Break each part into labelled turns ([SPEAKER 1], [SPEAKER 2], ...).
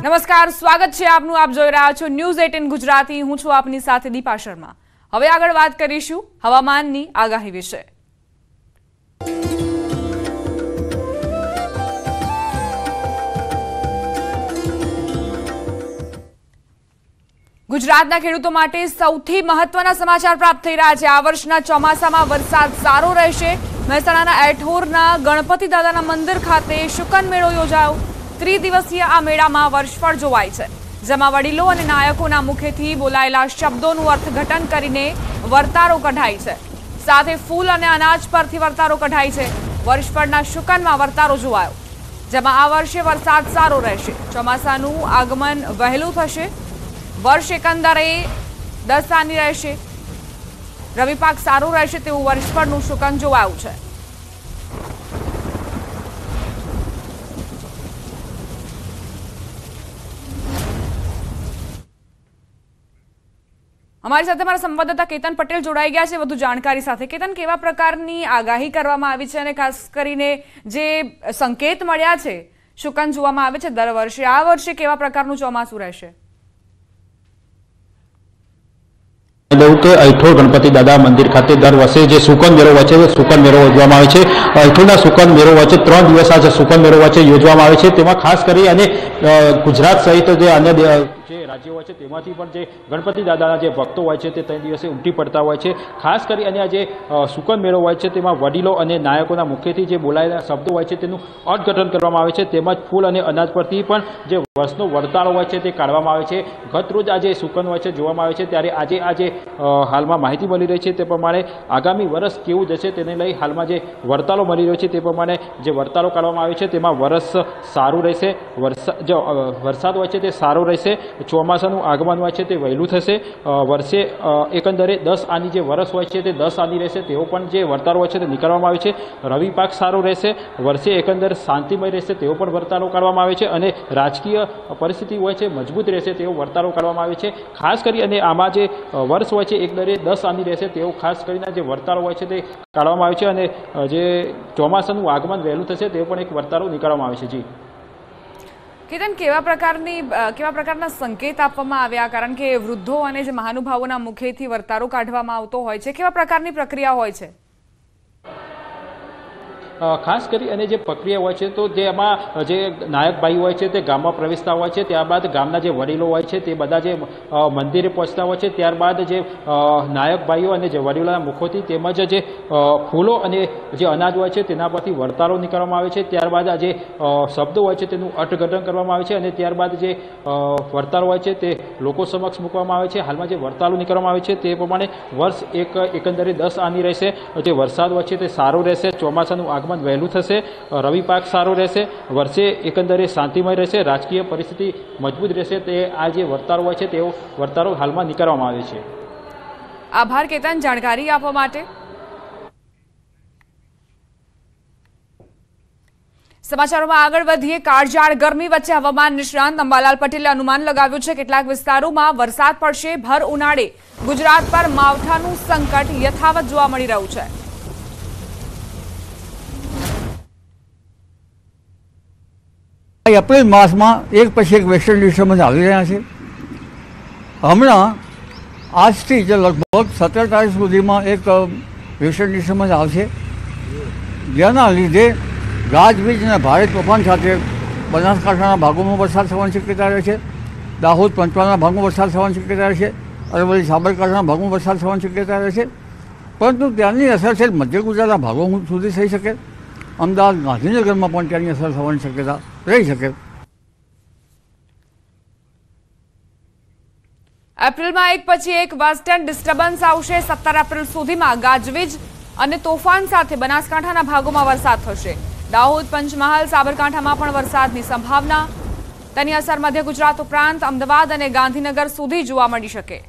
[SPEAKER 1] નમસ્કાર સ્વાગત છે આપનું આપ જોઈ રહ્યા છો ન્યૂઝ એટીન ગુજરાતી હું છું આપની સાથે દીપા શર્મા હવે આગળ વાત કરીશું હવામાનની આગાહી વિશે ગુજરાતના ખેડૂતો માટે સૌથી મહત્વના સમાચાર પ્રાપ્ત થઈ રહ્યા છે આ વર્ષના ચોમાસામાં વરસાદ સારો રહેશે મહેસાણાના એઠોરના ગણપતિ દાદાના મંદિર ખાતે શુકન મેળો યોજાયો ત્રિદિવસીય આ મેળામાં વર્ષફળ જોવાય છે જેમાં વડીલો અને નાયકોના મુખેથી બોલાયેલા શબ્દોનું અર્થઘટન કરીને વર્તારો કઢાય છે સાથે ફૂલ અને અનાજ પરથી વર્તારો કઢાય છે વર્ષફળના શુકનમાં વર્તારો જોવાયો જેમાં આ વર્ષે વરસાદ સારો રહેશે ચોમાસાનું આગમન વહેલું થશે વર્ષ એકંદરે દસાની રહેશે રવિપાક સારું રહેશે તેવું વર્ષભરનું શુકન જોવાયું છે અમારી સાથે મારા સંવાદદાતા કેતન પટેલ જોડાઈ ગયા છે વધુ જાણકારી સાથે કેતન કેવા પ્રકારની આગાહી કરવામાં આવી છે અને ખાસ કરીને જે સંકેત મળ્યા છે શુકન જોવામાં આવે છે દર વર્ષે આ વર્ષે કેવા પ્રકારનું ચોમાસું રહેશે
[SPEAKER 2] દઉં કે અહીઠોળ ગણપતિ દાદા મંદિર ખાતે દર વર્ષે જે સુકન મેળો વચ્ચે સુકન મેળો યોજવામાં આવે છે અહીઠોળના સુકન મેળો વચ્ચે ત્રણ દિવસ આ જે સુકન મેળો વચ્ચે યોજવામાં આવે છે તેમાં ખાસ કરી અને ગુજરાત સહિત જે અન્ય રાજ્ય હોય છે તેમાંથી પણ જે ગણપતિ દાદાના જે ભક્તો હોય છે તે ત્રણ દિવસે ઉમટી પડતા હોય છે ખાસ કરી અને આ જે સુકન મેળો હોય છે તેમાં વડીલો અને નાયકોના મુખ્યથી જે બોલાયેલા શબ્દો હોય છે તેનું અર્થઘટન કરવામાં આવે છે તેમજ ફૂલ અને અનાજ પરથી પણ જે વર્ષનો વરતાળો હોય છે તે કાઢવામાં આવે છે ગત રોજ આજે સુકન હોય છે જોવામાં આવે છે ત્યારે આજે આજે હાલમાં માહિતી મળી રહી છે તે પ્રમાણે આગામી વર્ષ કેવું જશે તેને લઈ હાલમાં જે વરતાળો મળી રહ્યો છે તે પ્રમાણે જે વરતાળો કાઢવામાં આવે છે તેમાં વરસ સારું રહેશે વરસાદ વરસાદ હોય છે તે સારો રહેશે ચોમાસાનું આગમન હોય છે તે વહેલું થશે વર્ષે એકંદરે દસ આની જે વરસ હોય છે તે દસ આની રહેશે તેઓ પણ જે વર્તારો હોય છે તે નીકળવામાં આવે છે રવિ પાક સારો રહેશે વર્ષે એકંદર શાંતિમય રહેશે તેવો પણ વર્તારો કાઢવામાં આવે છે અને રાજકીય પરિસ્થિતિ હોય છે મજબૂત રહેશે તેવો વર્તારો કાઢવામાં આવે છે ખાસ કરી અને આમાં જે વર્ષ હોય છે એકંદરે દસ આની રહેશે તેઓ ખાસ કરીને જે વર્તારો હોય છે તે કાઢવામાં આવે છે અને જે ચોમાસાનું આગમન વહેલું થશે તે પણ એક વર્તારો નીકળવામાં આવે છે જી
[SPEAKER 1] કેતન કેવા પ્રકારની કેવા પ્રકારના સંકેત આપવામાં આવ્યા કારણ કે વૃદ્ધો અને જે મહાનુભાવોના મુખેથી વર્તારો કાઢવામાં આવતો હોય છે કેવા પ્રકારની પ્રક્રિયા હોય છે
[SPEAKER 2] ખાસ કરી અને જે પ્રક્રિયા હોય છે તો જેમાં જે નાયકભાઈ હોય છે તે ગામમાં પ્રવેશતા હોય છે ત્યારબાદ ગામના જે વડીલો હોય છે તે બધા જે મંદિરે પહોંચતા હોય છે ત્યારબાદ જે નાયકભાઈઓ અને જે વડીલોના મુખોથી તેમજ જે ફૂલો અને જે અનાજ હોય છે તેના પરથી વડતારો નીકળવામાં આવે છે ત્યારબાદ આ જે શબ્દો હોય છે તેનું અર્થઘટન કરવામાં આવે છે અને ત્યારબાદ જે વડતારો હોય છે તે લોકો સમક્ષ મૂકવામાં આવે છે હાલમાં જે વડતારો નીકળવામાં આવે છે તે પ્રમાણે વર્ષ એક એકંદરે દસ આની રહેશે જે વરસાદ હોય છે તે સારો રહેશે ચોમાસાનું આગમન આગમન વહેલું થશે રવિ પાક સારો રહેશે વર્ષે એકંદરે શાંતિમય રહેશે રાજકીય પરિસ્થિતિ મજબૂત રહેશે તે આ જે વર્તારો હોય છે તેઓ વર્તારો હાલમાં નીકાળવામાં આવે છે
[SPEAKER 1] આભાર કેતન જાણકારી આપવા માટે સમાચારોમાં આગળ વધીએ કાળજાળ ગરમી વચ્ચે હવામાન નિષ્ણાંત અંબાલાલ પટેલે અનુમાન લગાવ્યું છે કેટલાક વિસ્તારોમાં વરસાદ પડશે ભર ઉનાળે ગુજરાત પર માવઠાનું સંકટ યથાવત જોવા મળી રહ્યું છે
[SPEAKER 3] એપ્રિલ માસમાં એક પછી એક વેસ્ટર્ન ડિસ્ટર્બન્સ આવી રહ્યા છે હમણાં આજથી જે લગભગ સત્તર તારીખ સુધીમાં એક વેસ્ટર્ન ડિસ્ટર્બન્સ આવશે જેના લીધે ગાજવીજ અને ભારે તોફાન સાથે બનાસકાંઠાના ભાગોમાં વરસાદ થવાની શક્યતા રહે છે દાહોદ પંચમહાલના ભાગમાં વરસાદ થવાની શક્યતા રહે છે અરવલ્લી સાબરકાંઠાના ભાગમાં વરસાદ થવાની શક્યતા રહે છે પરંતુ ત્યાંની અસર છે મધ્ય ગુજરાતના ભાગો સુધી થઈ શકે અમદાવાદ ગાંધીનગરમાં પણ ત્યાંની અસર થવાની શક્યતા રહી શકે
[SPEAKER 1] એપ્રિલમાં એક પછી એક વેસ્ટર્ન ડિસ્ટર્બન્સ આવશે સત્તર એપ્રિલ સુધીમાં ગાજવીજ અને તોફાન સાથે બનાસકાંઠાના ભાગોમાં વરસાદ થશે દાહોદ પંચમહાલ સાબરકાંઠામાં પણ વરસાદની સંભાવના તેની અસર મધ્ય ગુજરાત ઉપરાંત અમદાવાદ અને ગાંધીનગર સુધી જોવા મળી શકે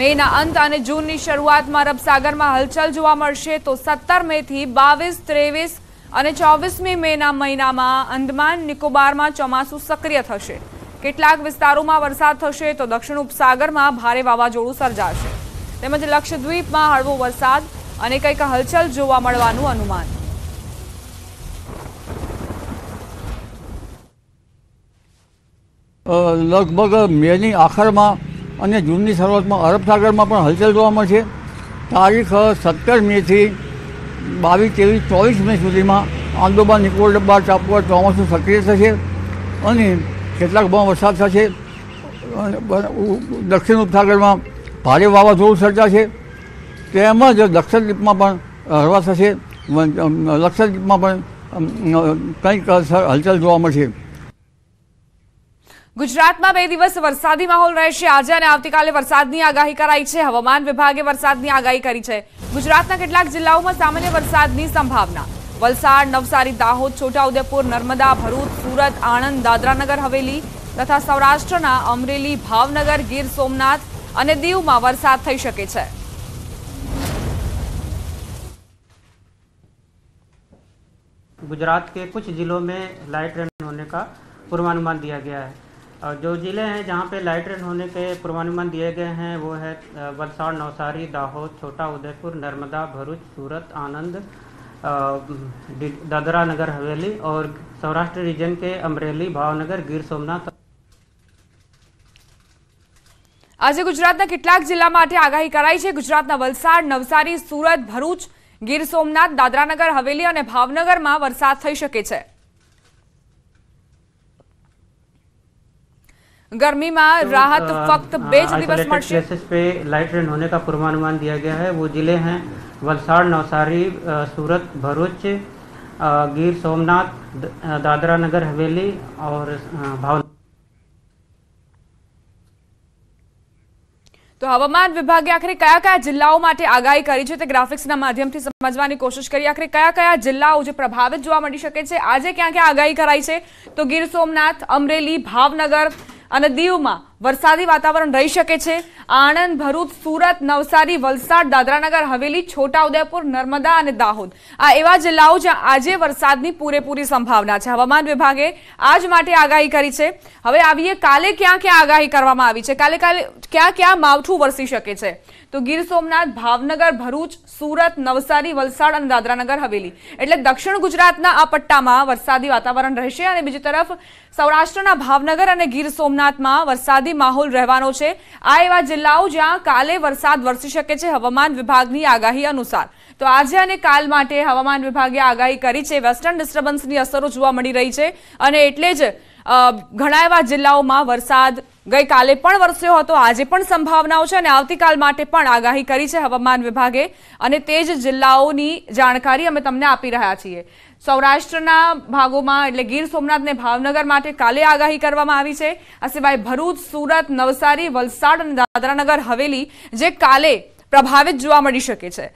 [SPEAKER 1] મેના અંત અને જૂનની શરૂઆતમાં અરબસાગરમાં હલચલ જોવા મળશે તો સત્તર મેથી બાવીસ ત્રેવીસ અને ચોવીસમી મેના મહિનામાં અંદમાન નિકોબારમાં ચોમાસું સક્રિય થશે કેટલાક વિસ્તારોમાં વરસાદ થશે તો દક્ષિણ ઉપસાગરમાં ભારે વાવાઝોડું સર્જાશે તેમજ લક્ષદ્વીપમાં હળવો વરસાદ અને કંઈક હલચલ જોવા મળવાનું અનુમાન
[SPEAKER 3] લગભગ મેની આખરમાં અને જૂનની શરૂઆતમાં અરબસાગરમાં પણ હલચલ જોવા મળશે તારીખ સત્તર મેથી બાવીસ ત્રેવીસ ચોવીસ મે સુધીમાં આંદોબા નિકોલ ડબ્બા ચાપવા ચોમાસું સક્રિય થશે અને કેટલાક ભાવ વરસાદ થશે દક્ષિણ ઉપસાગરમાં ભારે વાવાઝોડું સર્જાશે તેમજ લક્ષદ્વીપમાં પણ હળવા થશે લક્ષદ્વીપમાં પણ કંઈક હલચલ જોવા મળશે
[SPEAKER 1] ગુજરાતમાં બે દિવસ વરસાદી માહોલ રહેશે આજે અને આવતીકાલે વરસાદની આગાહી કરાઈ છે હવામાન વિભાગે વરસાદની આગાહી કરી છે ગુજરાતના કેટલાક જિલ્લાઓમાં સામાન્ય વરસાદની સંભાવના વલસાડ નવસારી દાહોદ છોટાઉદેપુર નર્મદા ભરૂચ સુરત આણંદ દાદરાનગર હવેલી તથા સૌરાષ્ટ્રના અમરેલી ભાવનગર ગીર સોમનાથ અને દીવમાં વરસાદ થઈ શકે છે
[SPEAKER 4] ગુજરાત के कुछ जिलों में लाइट रेन होने का पूर्वानुमान जो ज़िले हैं जहाँ पे लाइट रेन होने के पूर्वानुमान दिए गए हैं वो है वलसाड़ नवसारी दाहोद छोटा उदयपुर नर्मदा भरूच सूरत आनंद दादरा नगर हवेली और सौराष्ट्र रीजन के अमरेली भावनगर गीर सोमनाथ
[SPEAKER 1] આજે ગુજરાતના કેટલાક જિલ્લા માટે આગાહી કરાઈ છે ગુજરાતના વલસાડ નવસારી સુરત ભરૂચ ગીર સોમનાથ દાદરાનગર હવેલી અને ભાવનગરમાં વરસાદ થઈ શકે છે ગરમીમાં में राहत फक्त बेच दिवस प्लेसेस
[SPEAKER 4] पे लाइट रेन होने का पूर्वानुमान दिया गया है वो जिले हैं वलसाड़ नवसारी सूरत भरूच गिर सोमनाथ दादरा नगर हवेली और
[SPEAKER 1] તો હવામાન વિભાગે આખરે કયા કયા જિલ્લાઓ માટે આગાહી કરી છે તે ગ્રાફિક્સના માધ્યમથી સમજવાની કોશિશ કરી આખરે કયા કયા જિલ્લાઓ જે પ્રભાવિત જોવા મળી શકે છે આજે ક્યાં ક્યાં આગાહી કરાઈ છે તો ગીર સોમનાથ અમરેલી ભાવનગર અને દીવમાં વરસાદી વાતાવરણ રહી શકે છે આણંદ ભરૂચ સુરત નવસારી વલસાડ દાદરાનગર હવેલી છોટાઉદેપુર નર્મદા અને દાહોદ આ એવા જિલ્લાઓ જ્યાં આજે વરસાદની પૂરેપૂરી સંભાવના છે હવામાન વિભાગે આજ માટે આગાહી કરી છે હવે આવીએ કાલે ક્યાં ક્યાં આગાહી કરવામાં આવી છે કાલે કાલે ક્યાં ક્યાં માવઠું વરસી શકે છે તો ગીર સોમનાથ ભાવનગર ભરૂચ સુરત નવસારી વલસાડ અને દાદરાનગર હવેલી એટલે દક્ષિણ ગુજરાતના આ પટ્ટામાં વરસાદી વાતાવરણ રહેશે અને બીજી તરફ સૌરાષ્ટ્રના ભાવનગર અને ગીર સોમનાથમાં વરસાદી વરસાદી માહોલ રહેવાનો છે આ એવા જિલ્લાઓ જ્યાં કાલે વરસાદ વરસી શકે છે હવામાન વિભાગની આગાહી અનુસાર તો આજે અને કાલ માટે હવામાન વિભાગે આગાહી કરી છે વેસ્ટર્ન ડિસ્ટર્બન્સની અસરો જોવા મળી રહી છે અને એટલે જ ઘણા એવા જિલ્લાઓમાં વરસાદ ગઈકાલે પણ વરસ્યો હતો આજે પણ સંભાવનાઓ છે અને આવતીકાલ માટે પણ આગાહી કરી છે હવામાન વિભાગે અને તે જ જિલ્લાઓની જાણકારી અમે તમને આપી રહ્યા છીએ સૌરાષ્ટ્રના ભાગોમાં એટલે ગીર સોમનાથને ભાવનગર માટે કાલે આગાહી કરવામાં આવી છે આ સિવાય ભરૂચ સુરત નવસારી વલસાડ અને દાદરાનગર હવેલી જે કાલે પ્રભાવિત જોવા મળી શકે છે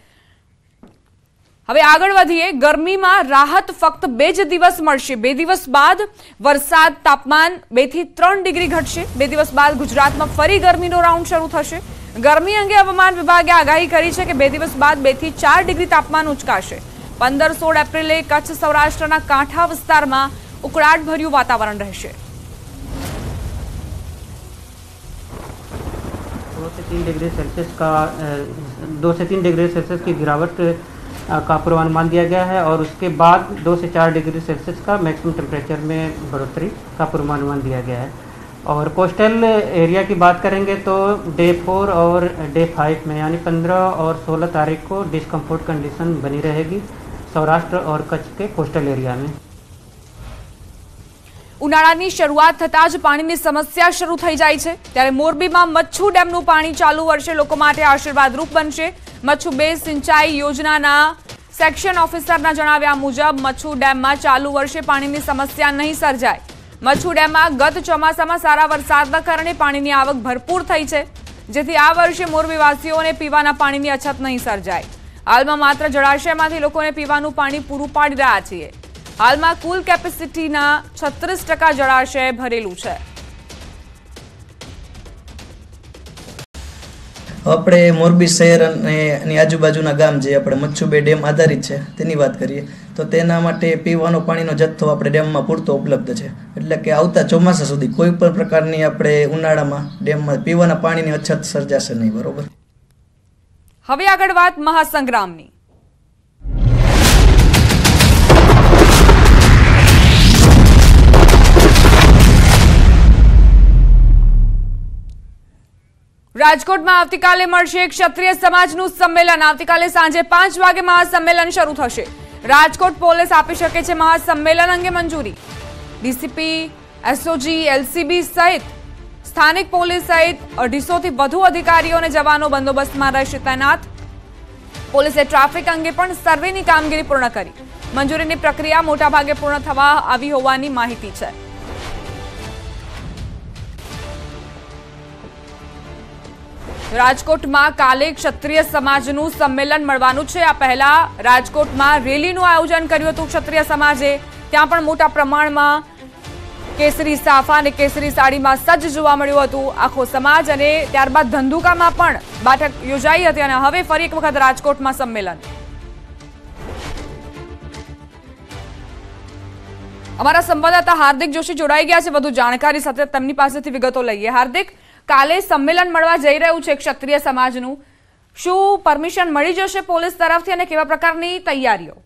[SPEAKER 1] હવે આગળ વધીએ ગરમીમાં રાહત ફક્ત બે જ દિવસ મળશે બે દિવસ બાદ વરસાદ તાપમાન બે થી ત્રણ ડિગ્રી ઘટશે બે દિવસ બાદ ગુજરાતમાં ફરી ગરમીનો રાઉન્ડ શરૂ થશે ગરમી અંગે હવામાન વિભાગે આગાહી કરી છે કે બે દિવસ બાદ બે થી ચાર ડિગ્રી તાપમાન ઉચકાશે पंदर सोल एप्रिले कच्छ सौराष्ट्र कांठा विस्तार में उकड़ाट રહેશે वातावरण
[SPEAKER 4] से तीन डिग्री सेल्सियस का दो से तीन डिग्री सेल्सियस की गिरावट का पूर्वानुमान दिया गया है और उसके बाद दो से चार डिग्री सेल्सियस का मैक्सिमम टेम्परेचर में बढ़ोतरी का पूर्वानुमान दिया गया है और कोस्टल एरिया की बात करेंगे तो डे फोर और डे फाइव में यानी पंद्रह और सोलह तारीख को डिसकम्फर्ट कंडीशन बनी रहेगी સૌરાષ્ટ્ર और कच्छ के कोस्टल एरिया
[SPEAKER 1] ઉનાળાની શરૂઆત થતાં જ પાણીની સમસ્યા શરૂ થઈ જાય છે ત્યારે મોરબીમાં મચ્છુ ડેમનું પાણી ચાલુ વર્ષે લોકો માટે આશીર્વાદરૂપ બનશે મચ્છુ બે સિંચાઈ યોજનાના સેક્શન ઓફિસરના જણાવ્યા મુજબ મચ્છુ ડેમમાં ચાલુ વર્ષે પાણીની સમસ્યા નહીં સર્જાય મચ્છુ ડેમમાં ગત ચોમાસામાં સારા વરસાદના કારણે પાણીની આવક ભરપૂર થઈ છે જેથી આ વર્ષે મોરબીવાસીઓને પીવાના પાણીની અછત નહીં સર્જાય હાલમાં માત્ર જળાશયમાંથી લોકોને પીવાનું પાણી પૂરું પાડી રહ્યા છીએ હાલમાં કુલ કેપેસિટીના છત્રીસ જળાશય ભરેલું છે
[SPEAKER 5] આપણે મોરબી શહેર અને એની આજુબાજુના ગામ જે આપણે મચ્છુબે ડેમ આધારિત છે તેની વાત કરીએ તો તેના માટે પીવાનો પાણીનો જથ્થો આપણે ડેમમાં પૂરતો ઉપલબ્ધ છે એટલે કે આવતા ચોમાસા સુધી કોઈ પણ પ્રકારની આપણે ઉનાળામાં ડેમમાં પીવાના પાણીની અછત સર્જાશે નહીં બરાબર
[SPEAKER 1] હવે આગળ વાત મહાસંગ્રામની રાજકોટમાં આવતીકાલે મળશે ક્ષત્રિય સમાજનું સંમેલન આવતીકાલે સાંજે પાંચ વાગે મહાસંમેલન શરૂ થશે રાજકોટ પોલીસ આપી શકે છે મહાસંમેલન અંગે મંજૂરી ડીસીપી એસઓજી એલસીબી સહિત સ્થાનિક પોલીસ સહિત અઢીસોથી વધુ અધિકારીઓ અને જવાનો બંદોબસ્તમાં રહેશે તૈનાત પોલીસે ટ્રાફિક અંગે પણ સર્વેની કામગીરી પૂર્ણ કરી મંજૂરીની પ્રક્રિયા મોટાભાગે પૂર્ણ થવા આવી હોવાની માહિતી છે રાજકોટમાં કાલે ક્ષત્રિય સમાજનું સંમેલન મળવાનું છે આ પહેલા રાજકોટમાં રેલીનું આયોજન કર્યું હતું ક્ષત્રિય સમાજે ત્યાં પણ મોટા પ્રમાણમાં કેસરી સાફા અને કેસરી સાડીમાં સજ્જ જોવા મળ્યું હતું આખો સમાજ અને ત્યારબાદ ધંધુકામાં પણ બેઠક યોજાઈ હતી અને હવે ફરી એક વખત રાજકોટમાં સંમેલન અમારા સંવાદદાતા હાર્દિક જોશી જોડાઈ ગયા છે વધુ જાણકારી સાથે તેમની પાસેથી વિગતો લઈએ હાર્દિક કાલે સંમેલન મળવા જઈ રહ્યું છે ક્ષત્રિય સમાજનું શું પરમિશન મળી જશે પોલીસ તરફથી અને કેવા પ્રકારની તૈયારીઓ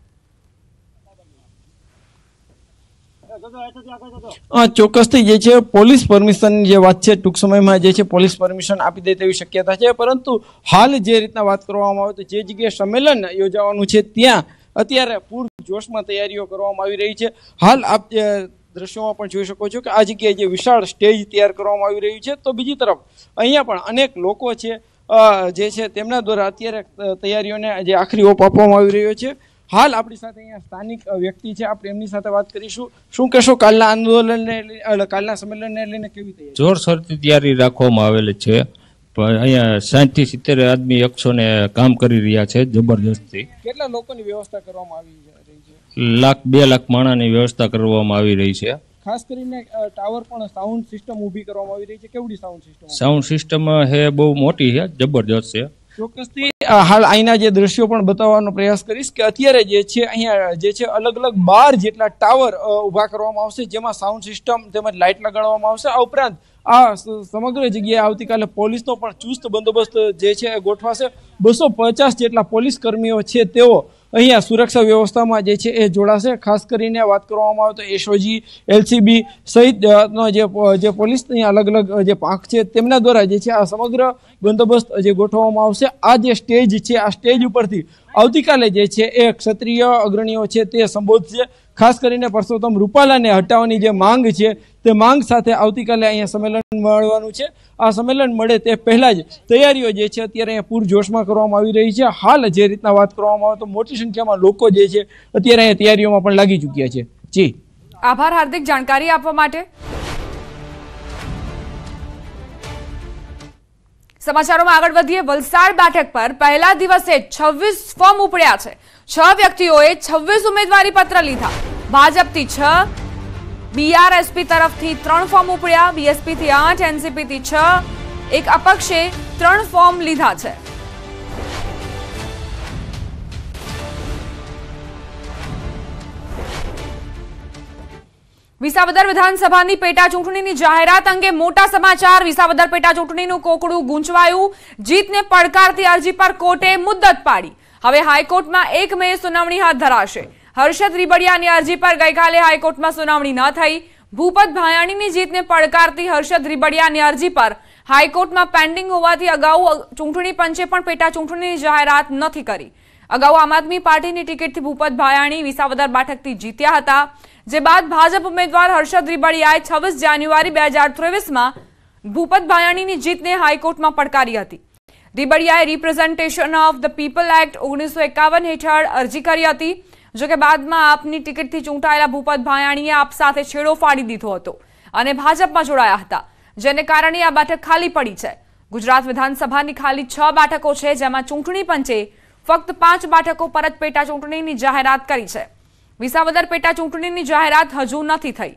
[SPEAKER 5] ચોક્કસથી જે છે પોલીસ પરમિશન જે વાત છે ટૂંક સમયમાં જે છે પોલીસ પરમિશન આપી દે તેવી શક્યતા છે પરંતુ હાલ જે રીતના વાત કરવામાં આવે તો જે જગ્યાએ સંમેલન યોજાવાનું છે ત્યાં અત્યારે પૂર જોશમાં તૈયારીઓ કરવામાં આવી રહી છે હાલ આપ દ્રશ્યોમાં પણ જોઈ શકો છો કે આ જગ્યાએ જે વિશાળ સ્ટેજ તૈયાર કરવામાં આવી રહ્યું છે તો બીજી તરફ અહીંયા પણ અનેક લોકો છે જે છે તેમના દ્વારા અત્યારે તૈયારીઓને જે આખરી ઓપ આપવામાં આવી રહ્યો છે હાલ આપણી સાથે અહીંયા સ્થાનિક વ્યક્તિ છે આપણે એમની સાથે વાત કરીશું શું કહેશો કાલના આંદોલનને કાલના સંમેલનને લઈને કેવી
[SPEAKER 2] તૈયારી શરતી તૈયારી રાખવામાં આવેલી છે અહીંયા સાઠથી સિત્તેર આદમી એકસો ને કામ કરી રહ્યા છે જબરજસ્તી
[SPEAKER 5] કેટલા લોકોની વ્યવસ્થા કરવામાં આવી રહી
[SPEAKER 2] છે લાખ બે લાખ માણાની વ્યવસ્થા કરવામાં આવી રહી છે
[SPEAKER 5] ખાસ કરીને ટાવર પણ સાઉન્ડ સિસ્ટમ ઊભી કરવામાં આવી રહી છે કેવડી સાઉન્ડ સિસ્ટમ
[SPEAKER 2] સાઉન્ડ સિસ્ટમ હે બહુ મોટી છે જબરજસ્ત છે
[SPEAKER 5] ચોક્કસથી હાલ અહીંના જે દ્રશ્યો પણ બતાવવાનો પ્રયાસ કરીશ કે અત્યારે જે છે અહીંયા જે છે અલગ અલગ બાર જેટલા ટાવર ઊભા કરવામાં આવશે જેમાં સાઉન્ડ સિસ્ટમ તેમજ લાઇટ લગાડવામાં આવશે આ ઉપરાંત આ સમગ્ર જગ્યાએ આવતીકાલે પોલીસનો પણ ચુસ્ત બંદોબસ્ત જે છે ગોઠવાશે બસો પચાસ જેટલા પોલીસ કર્મીઓ છે તેઓ અહીંયા સુરક્ષા વ્યવસ્થામાં જે છે એ જોડાશે ખાસ કરીને વાત કરવામાં આવે તો એસઓજી એલસીબી સહિતનો જે જે પોલીસની અલગ અલગ જે પાંખ છે તેમના દ્વારા જે છે આ સમગ્ર બંદોબસ્ત જે ગોઠવવામાં આવશે આ જે સ્ટેજ છે આ સ્ટેજ ઉપરથી આવતીકાલે જે છે એ ક્ષત્રિય અગ્રણીઓ છે તે સંબોધશે ખાસ કરીને પરસોત્તમ રૂપાલાને હટાવવાની જે માંગ છે તે માંગ સાથે આવતીકાલે અહીંયા સંમેલન મળવાનું છે આ સંમેલન મળે તે પહેલાં જ તૈયારીઓ જે છે અત્યારે અહીંયા પૂરજોશમાં કરવામાં આવી રહી છે હાલ જે રીતના વાત કરવામાં આવે તો મોટી સંખ્યામાં લોકો જે છે અત્યારે અહીંયા તૈયારીઓમાં પણ લાગી ચૂક્યા છે જી
[SPEAKER 1] આભાર હાર્દિક જાણકારી આપવા માટે સમાચારોમાં આગળ વધીએ વલસાડ બેઠક પર પહેલા દિવસે છવ્વીસ ફોર્મ ઉપડ્યા છે છ વ્યક્તિઓએ છવ્વીસ ઉમેદવારી પત્ર લીધા ભાજપથી છ બીઆરએસપી તરફથી ત્રણ ફોર્મ ઉપડ્યા બીએસપીથી આઠ એનસીપીથી છ એક અપક્ષે ત્રણ ફોર્મ લીધા છે વિસાવદર વિધાનસભાની પેટા ચૂંટણીની જાહેરાત અંગે મોટા સમાચાર વિસાવદર પેટા ચૂંટણીનું કોકડું ગુંચવાયું જીતને પડકારતી અરજી પર કોર્ટે મુદ્દત પાડી હવે હાઈકોર્ટમાં એક મે સુનાવણી હાથ ધરાશે હર્ષદ રીબડિયાની અરજી પર ગઈકાલે હાઈકોર્ટમાં સુનાવણી ન થઈ ભૂપત ભાયાણીની જીતને પડકારતી હર્ષદ રીબડિયાની અરજી પર હાઈકોર્ટમાં પેન્ડિંગ હોવાથી અગાઉ ચૂંટણી પંચે પણ પેટા ચૂંટણીની જાહેરાત નથી કરી અગાઉ આમ આદમી પાર્ટીની ટિકિટથી ભૂપત ભાયાણી વિસાવદર બેઠકથી જીત્યા હતા જે બાદ ભાજપ ઉમેદવાર હર્ષદ રીબડિયાએ છવ્વીસ જાન્યુઆરી બે હજાર ત્રેવીસમાં ભૂપત ભાયાણીની જીતને હાઈકોર્ટમાં પડકારી હતી રીબડિયાએ representation of the people act ઓગણીસો એકાવન હેઠળ અરજી કરી હતી જોકે બાદમાં આપની ટિકિટથી ચૂંટાયેલા ભૂપત ભાયાણીએ આપ સાથે છેડો ફાડી દીધો હતો અને ભાજપમાં જોડાયા હતા જેને કારણે આ બેઠક ખાલી પડી છે ગુજરાત વિધાનસભાની ખાલી છ બેઠકો છે જેમાં ચૂંટણી પંચે ફક્ત પાંચ બેઠકો પર પેટા ચૂંટણીની જાહેરાત કરી છે વિસાવદર પેટા ચૂંટણીની જાહેરાત હજુ નથી થઈ